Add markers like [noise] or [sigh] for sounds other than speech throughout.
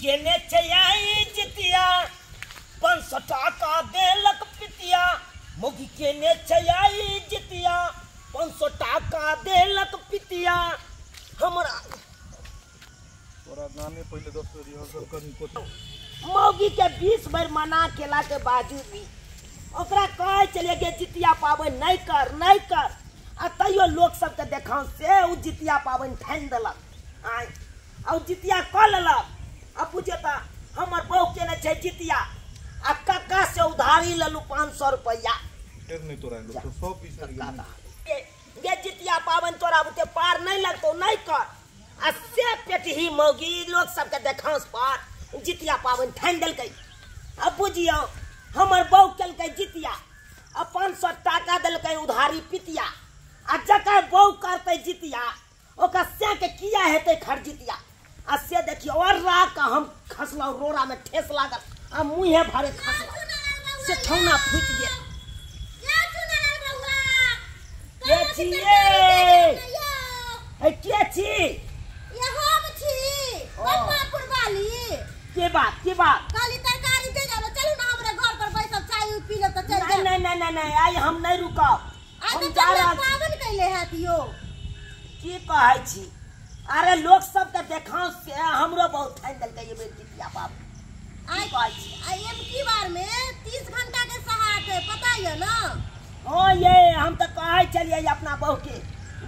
गेने छयाई जितिया पंच टाका देलक पितिया मोगी केने छयाई जितिया पंच टाका देलक पितिया हमरा तोरा गाने पहले दोस्त रिहर्सल करी को मौगी के बीस बार मना केला के बाजू भी ओकरा कहे चले गे जितिया पाबनि नहीं कर नहीं कर आ तैयो लोक सबके देखाऊँ से उ जितिया पाबनि ठानि देलक आय और जितिया क लेलक अपुजता हमर बहु के ने छै जितिया आ कक्का से उधारी ललू पाँच सौ रुपया ये जितिया पावन तोरा बुते पार नहीं लगतो नहीं कर आ से पेटही मौगी लोग सबके देखास पार जितिया पावन ठानि देलकै अबू जी हमर बहू केलकै जितिया आ सौ टाका दिलकै उधारी पितिया आ जकर बहू करते जितिया ओकर से के किया हेतै खरजितिया असे देखिए और रा का हम खसला रोरा में ठेस लागल आ मुहे भरे खसला से ठौना फूट गया के छी ए के छी ये हम छी बम्मा पुरवाली के बात के बात काली तरकारी दे जाबो चलू ना हमरे घर पर बैठल चाय पी ले त तो चल जा नहीं नहीं नहीं नहीं आई हम नहीं रुकब हम जा रहा पावन कैले हतियो की कहै छी अरे लोग सब के तो देखा से हमरो बहुत ठान दल के ये बेटिया बाप आई एम की बार में 30 घंटा के सहायक है पता है ना हां ये हम तो कहे चलिए अपना बहू के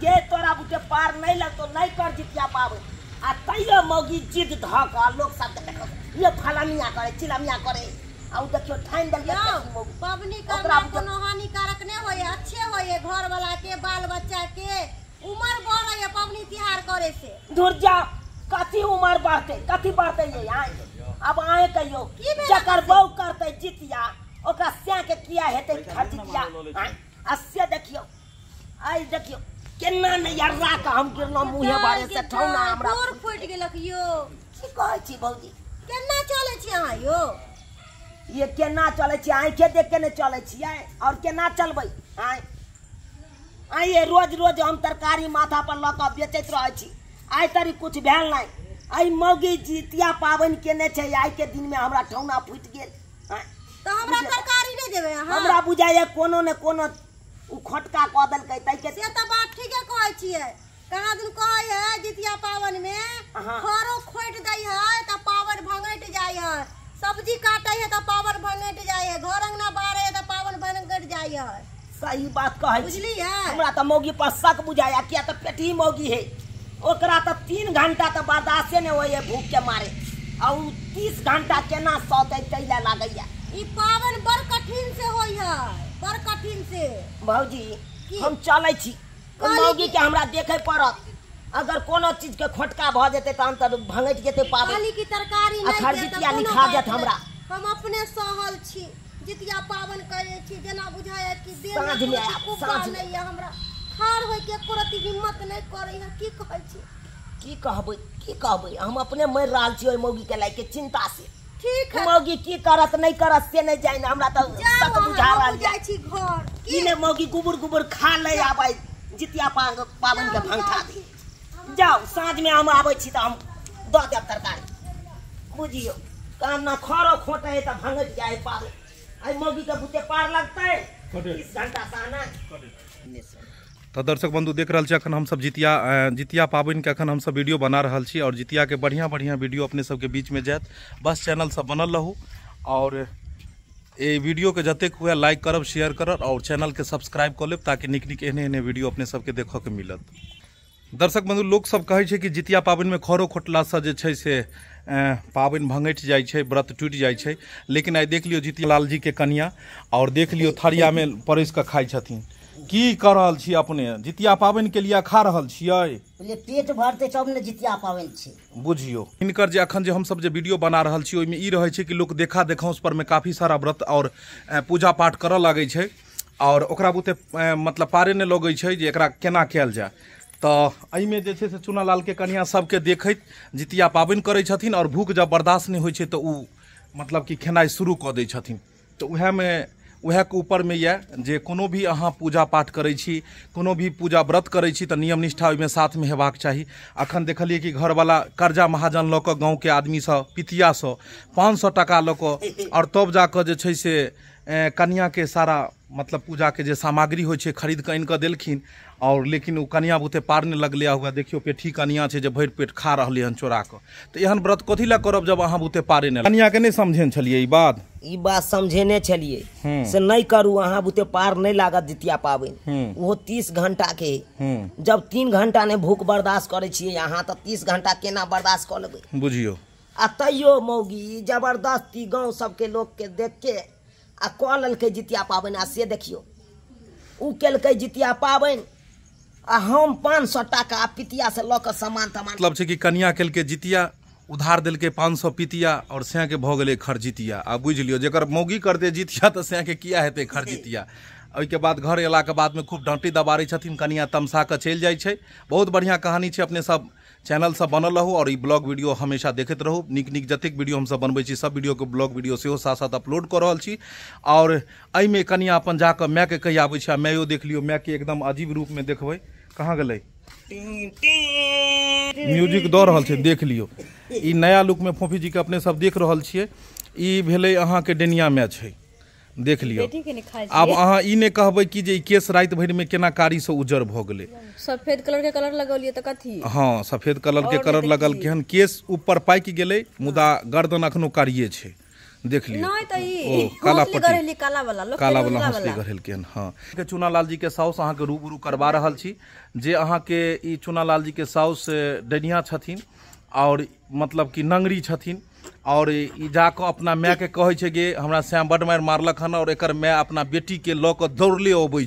ये तोरा बुटे पार नहीं लग तो नहीं कर जितिया पावे आ तैयो मौगी जिद धक लोग सब के देखो ये फलामिया करे चिलामिया करे आ देखियो ठान दल के पबनी करना कोनो हानिकारक नहीं होए अच्छे होए घर वाला के बाल बच्चा के उम्र बढ़ है तोरे से दूर जा कथी उम्र बढ़ते कथी बढ़ते ये आए अब आए कहियो जकर बहु करते जितिया ओका से के किया हेते खटिया अस्य देखियो आई देखियो केना ने यर्रा का हम गिरना मुहे बारे से ठौना हमरा और फुट गेलक यो की कहै छी भौजी केना चले छी अहाँ यो ये केना चले छी के देख के ने चले छी छियै और केना चलबै आँय आई ये रोज रोज हम तरकारी माथा पर लऽ कऽ बेचैत रहै छी आइ तरी किछु भेल नहि आइ मौगी जितिया पाबनि केने के दिन में हमरा ठौना फूट गेल तऽ हमरा तरकारी नहि देबै हमरा बुझाइए कोनो ने कोनो ओ खोटका कऽ देलकै ताहिके से तऽ बात ठीके कहै छियै कहाँ दिन कहै है जितिया पाबनिमे घरो खोट दै है तऽ पावर भंगट जाइ है सब्जी काटै है तऽ पावर भंगट जाइ है घर अंगना बारे है तऽ पावन भंगट जाइ है सही बात कहे बुझलिए हमरा त मौगी पर शक बुझाया किया त पेटी मौगी है ओकरा त तीन घंटा त बर्दाश्ते ने होए भूख के मारे और तीस घंटा केना सौते तैला लागैया ई पावन बड़ कठिन से होई है बड़ कठिन से भौजी हम चलै छी मौगी के हमरा देखे पड़त अगर कोनो चीज के खोटका भ जेते तहन त भंगट जते पावन काली की तरकारी नहीं खा जत हमरा हम अपने सहल छी जितिया पावन करे छी जना बुझाए कि देना कुछ कुबा नहीं है हमरा ठाड़ होय के एको हिम्मत नहीं करै है की कहै छी की कहबै की कहबै हम अपने मर रहल छी ओय मौगी के लायके चिंता से ठीक है मौगी की करत नहीं करत से नहीं जाने हमरा त सब बुझा रहल जाय छी घर की ने मौगी गुबुर गुबुर खा ले आबै जितिया पांग पावन के भंग खा दे जाओ साँझ में हम आबै छी त हम द देव तरकारी बुझियो कान ना खरो खोटे त भंगत जाय पावे तो दर्शक बंधु देख रहा है अखन सब जितिया जितिया के अखन सब वीडियो बना रहा छी जितिया के बढ़िया बढ़िया वीडियो अपने सबके में जात बस चैनल सब बनल रहू और ये वीडियो के जत हुए लाइक करब शेयर करब और चैनल के सब्सक्राइब कर ले ताकि निक निक एहने एहने वीडियो अपने सबके देख के मिलत दर्शक बंधु लोग कहै छै कि जितिया पाबनिमे खरो खरों जे छै से पाबनि भङ्गठि जाइ व्रत टूटि जाए लेकिन आई देख लियो जितिया लाल जी के कनिया और देख थरिया में परस के खाई छथिन की कऽ छी अपने जितिया के लिए खा रहल पेट भरते ने जितिया पाबनि बुझियो बुझियौ हिनकर जे अखन जे सब जे वीडियो बना रहल छी ओहिमे ई रहै छै कि लोक देखा पर में काफी सारा व्रत और पूजा पाठ करे लागै छै और ओकरा बुते मतलब पारे नहि लगै छै जे एकरा केना कयल जाय तो एहिमे में चूना से के कनिया सबके देख जितिया पाबनि करै और भूख जब बर्दाश्त नहीं हो छै मतलब कि खेनाई शुरू कऽ दै में वह के ऊपर में यह जे कोनो भी अहाँ पूजा पाठ करैत छी कोनो भी पूजा व्रत करैत छी नियम निष्ठा साथ में हेबाक चाहिए अखन देखलियै कि घर वाला कर्जा महाजन के आदमी सब पितिया सौ पाँच सौ टका लक और तब जाकर कऽ जे छै से सारा मतलब पूजा के जो सामग्री हो खरीद के आनि दिलखिन और लेकिन वो कनिया बुते पार नहीं लगल हुए देखियो पेठी कनिया है भर पेट खा रही हन चोरा के तो एहन व्रत कथी ला करब जब अहाँ बुते पारे नहीं कनिया के नहीं समझे ई बात बात समझेने छलियै हम्म। से नहीं करू अहाँ बुते पार नहीं लागत जितिया पाबनि हम्म। ओहो तीस घंटा के हम्म। जब तीन घंटा ने भूख बर्दाश्त करे छियै अहाँ तीस घंटा केना बर्दाश्त कर लेबै बुझियो आ तैयो मौगी जबरदस्ती गाँव सबके के देख के आ कऽ लेलकै जितिया पाबनि आ से देखियो उ केलकै जितिया पाबनि आ हम पाँच सौ टाका पितिया से कऽ सामान तमान मतलब कि कनिया कलक जितिया उधार के पाँच सौ पितिया और सैँ के भग गए खरजितिया आ बुझ लियो जकर मौगी करतै जितिया तो सैँ के किया हेतै खरजितिया के बाद घर बाद में खूब डाँटी दबारे कनिया तमसा के चल जाए बहुत बढ़िया कहानी है अपने सब चैनल सब बनल रहू और ब्लॉग वीडियो हमेशा देखते रहू निक निक जतेक वीडियो हम सब बनबे सब वीडियो के ब्लॉग वीडियो से साथ साथ अपलोड कर रहा छी आओर कनिया अपन जाकऽ के कहि आबे छी आ मायो देख माय के एकदम अजीब रूप में देखबै कहाँ गल म्यूजिक दऽ रहल देख लियो इ नया में फोफी जी के अपने सब देख रहा है अहाँ के डेनिया मैच है देख लियो आब अहा ई ने कहबे कि जे केस रात भर में केना कारी से उजर भ गले सफेद कलर के कलर लगा लिए त कथी हां सफेद कलर के कलर लगल केहन केस ऊपर पाकि गेले मुदा गर्दन अखनो कारिए छे देख लियो लियौ ओ काला पट्टी काला वाला लोग काला वाला हौसली गरेल केहन हां के चुना लाल जी के साउस अहा के रूबरू करबा रहल छी जे अहा के ई चुना लाल जी के साउस डनिया छथिन और मतलब कि नंगरी छथिन और ई अपना माय के कहे कि हमारा श्याम बड मारि मारलक हन और एक माय अपना बेटी के कऽ दौड़ले अबै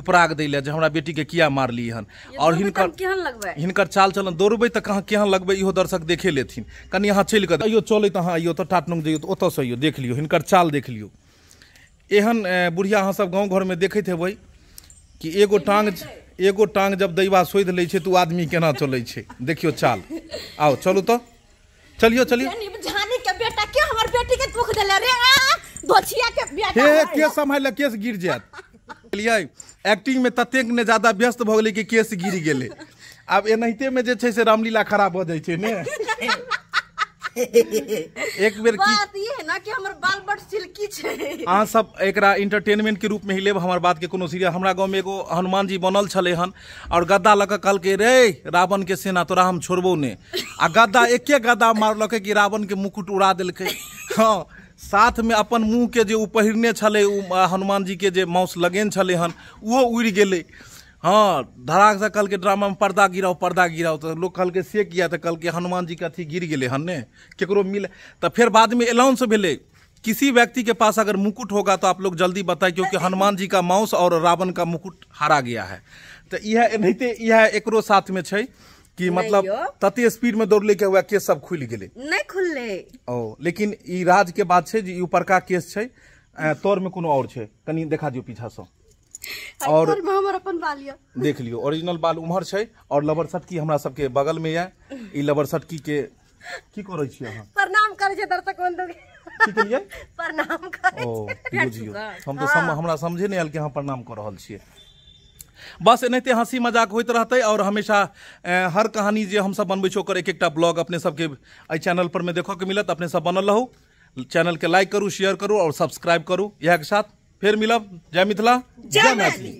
उपराग दै जो हमारा बेटी के किया मारली हन और हिनकर हिनकर चाल चलन दौड़बै तो कहाँ केहन लगे इो दर्शक देखे लेथिन कनि अहाँ चल कऽ अइयो चलैत अहाँ अयो तो टाटनुक जइयो तो ओतऽसँ अयो देख लियो हिनकर चाल देख लियो एहन बुढ़िया सब गाँव में देखे हेबै कि एगो टाँग एगो टाँग जब दैवा सोध लै छै तो आदमी केना चलै छै देखियो चाल आओ चलू तो चलियो चलियो दोछिया के केस संभाल ले केस गिर जात लिए एक्टिंग में ततेक ने ज्यादा व्यस्त भ गेलै कि केस गिर गेले अब एनाहिते में जे छै से रामलीला खराब हो जाय छै ने [laughs] एक बेर की बात ये है ना कि हमर बाल बड़ सिल्की छै आ सब एकरा एंटरटेनमेंट के रूप में ही लेब हमर बात के कोनो सीरियस हमरा गांव में एगो हनुमान जी बनल छले हन और गद्दा लक कल के रे रावण के सेना तोरा हम छोड़बो ने आ गद्दा एके गद्दा मारलक कि रावण के मुकुट उड़ा देलकै [laughs] हां साथ में अपन मुँह के जो ओ पहिरने हनुमान जी के जे माउस लगेन छलै हन वो उड़ गए हाँ धड़ाक से कल के ड्रामा में पर्दा गिराओ पर्दा गिराओ तो लोग कल के से किया तो कल के हनुमान जी के अथी गिर गए हन ने केकरो मिले तो फिर बाद में अलाउंस भले किसी व्यक्ति के पास अगर मुकुट होगा तो आप लोग जल्दी बताए क्योंकि [laughs] हनुमान जी का माउस और रावण का मुकुट हारा गया है तो यह एनाते यह एक साथ में छह कि मतलब तते स्पीड में दौड़ के हुआ केस सब खुल गए नहीं खुल ले। ओ लेकिन राज के बात छै जे केस छै तौर में कोनो और छै कनी देखा दियो पीछा से और अपन बाल देख लियो ओरिजिनल बाल उम्हर छै और लबर सटकी हमारा सबके बगल में ये ई लबर सटकी के की करै छी अहाँ प्रणाम करे छै दर्शक बंधु के की कहलिए प्रणाम करे छी हम तो हमरा समझे नै आयल के हम प्रणाम कर रहल छी बस एनाहिते हँसी मजाक होते रहते और हमेशा हर कहानी जो हम सब छी ओकर एक ब्लॉग अपने चैनल पर में देखो के मिलत अपने सब बनल रहू चैनल के लाइक करू शेयर करू और सब्सक्राइब करू इत साथ मिलब जय मिथिला जय मैथिली